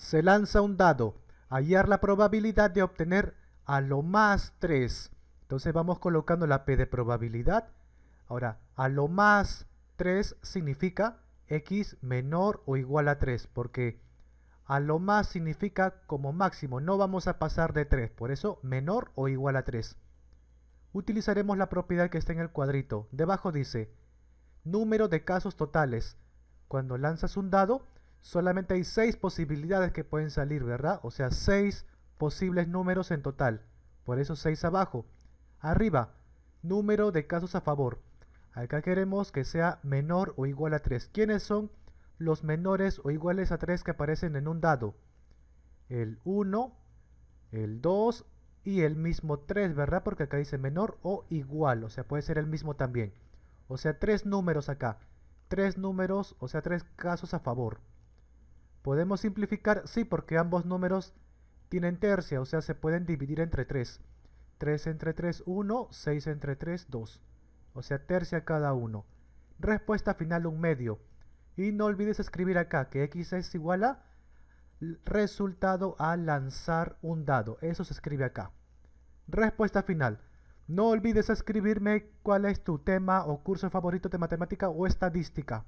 se lanza un dado, hallar la probabilidad de obtener a lo más 3. Entonces vamos colocando la P de probabilidad. Ahora, a lo más 3 significa X menor o igual a 3, porque a lo más significa como máximo, no vamos a pasar de 3, por eso menor o igual a 3. Utilizaremos la propiedad que está en el cuadrito. Debajo dice, número de casos totales. Cuando lanzas un dado, solamente hay seis posibilidades que pueden salir, ¿verdad? O sea, seis posibles números en total. Por eso 6 abajo. Arriba, número de casos a favor. Acá queremos que sea menor o igual a 3. ¿Quiénes son los menores o iguales a 3 que aparecen en un dado? El 1, el 2 y el mismo 3, ¿verdad? Porque acá dice menor o igual, o sea, puede ser el mismo también. O sea, tres números acá. Tres números, o sea, tres casos a favor. ¿Podemos simplificar? Sí, porque ambos números tienen tercia, o sea, se pueden dividir entre 3. 3 entre 3, 1, 6 entre 3, 2. O sea, tercia cada uno. Respuesta final, un medio. Y no olvides escribir acá que x es igual a resultado al lanzar un dado. Eso se escribe acá. Respuesta final. No olvides escribirme cuál es tu tema o curso favorito de matemática o estadística.